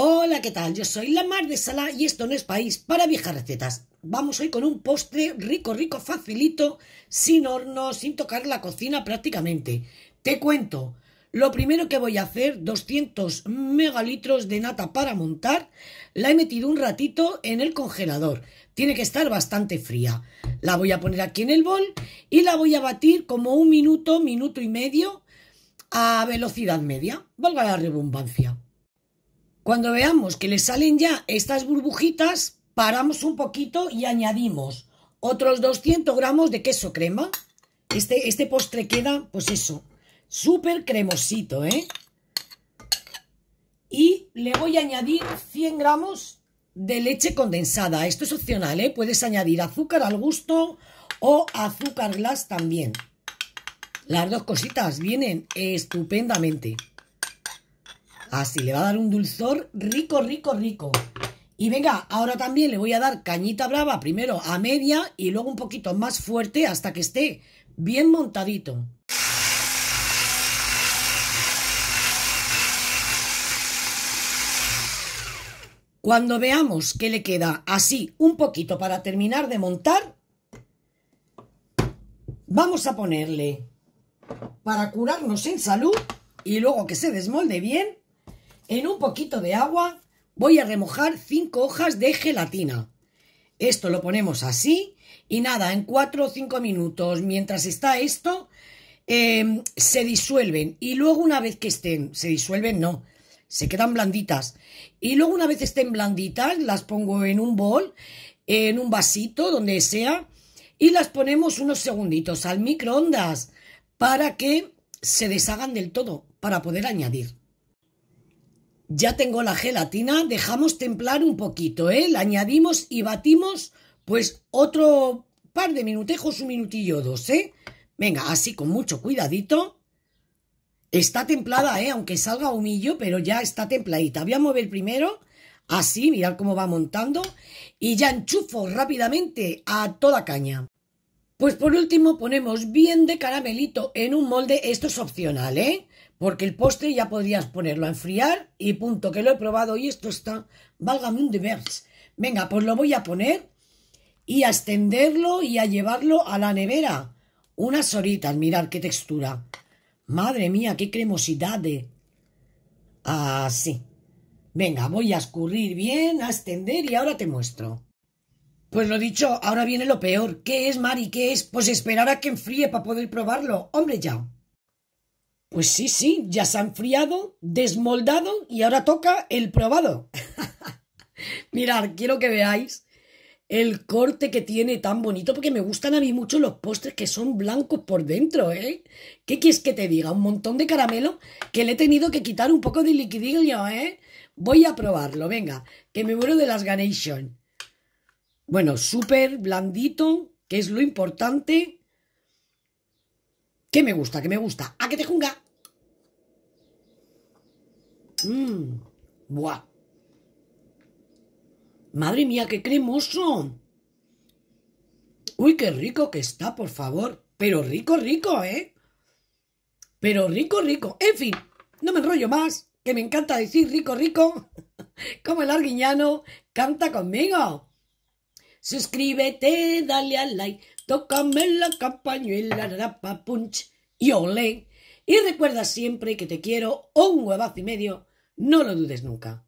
Hola, ¿qué tal? Yo soy la Mar de Sala y esto no es país para viejas recetas. Vamos hoy con un postre rico, rico, facilito, sin horno, sin tocar la cocina prácticamente. Te cuento, lo primero que voy a hacer, 200 megalitros de nata para montar, la he metido un ratito en el congelador. Tiene que estar bastante fría. La voy a poner aquí en el bol y la voy a batir como un minuto, minuto y medio a velocidad media, valga la redundancia. Cuando veamos que le salen ya estas burbujitas, paramos un poquito y añadimos otros 200 gramos de queso crema. Este, este postre queda, pues eso, súper cremosito, ¿eh? Y le voy a añadir 100 gramos de leche condensada. Esto es opcional, ¿eh? Puedes añadir azúcar al gusto o azúcar glass también. Las dos cositas vienen estupendamente. Así le va a dar un dulzor rico, rico, rico. Y venga, ahora también le voy a dar cañita brava, primero a media y luego un poquito más fuerte hasta que esté bien montadito. Cuando veamos que le queda así un poquito para terminar de montar, vamos a ponerle para curarnos en salud y luego que se desmolde bien en un poquito de agua voy a remojar 5 hojas de gelatina. Esto lo ponemos así y nada, en 4 o 5 minutos mientras está esto em, se disuelven y luego una vez que estén, se disuelven no, se quedan blanditas y luego una vez estén blanditas las pongo en un bol, en un vasito, donde sea y las ponemos unos segunditos al microondas para que se deshagan del todo para poder añadir. Ya tengo la gelatina, dejamos templar un poquito, ¿eh? La añadimos y batimos pues otro par de minutejos, un minutillo o dos, ¿eh? Venga, así con mucho cuidadito. Está templada, ¿eh? Aunque salga humillo, pero ya está templadita. Voy a mover primero, así, mirad cómo va montando. Y ya enchufo rápidamente a toda caña. Pues por último ponemos bien de caramelito en un molde, esto es opcional, ¿eh? Porque el postre ya podrías ponerlo a enfriar y punto, que lo he probado y esto está, válgame un divers. Venga, pues lo voy a poner y a extenderlo y a llevarlo a la nevera. Unas horitas, mirad qué textura. Madre mía, qué cremosidad de... Así. Venga, voy a escurrir bien, a extender y ahora te muestro. Pues lo dicho, ahora viene lo peor. ¿Qué es, Mari? ¿Qué es? Pues esperar a que enfríe para poder probarlo. Hombre, ya. Pues sí, sí, ya se ha enfriado, desmoldado y ahora toca el probado. Mirad, quiero que veáis el corte que tiene tan bonito porque me gustan a mí mucho los postres que son blancos por dentro, ¿eh? ¿Qué quieres que te diga? Un montón de caramelo que le he tenido que quitar un poco de liquidillo, ¿eh? Voy a probarlo, venga, que me muero de las ganations. Bueno, súper blandito, que es lo importante. Que me gusta, que me gusta. ¡A que te junga! Mmm, buah. Madre mía, qué cremoso. Uy, qué rico que está, por favor. Pero rico, rico, ¿eh? Pero rico, rico. En fin, no me enrollo más, que me encanta decir rico, rico. Como el arguiñano, canta conmigo suscríbete, dale al like, tócame la campañuela, rapa punch y ole. Y recuerda siempre que te quiero un huevazo y medio, no lo dudes nunca.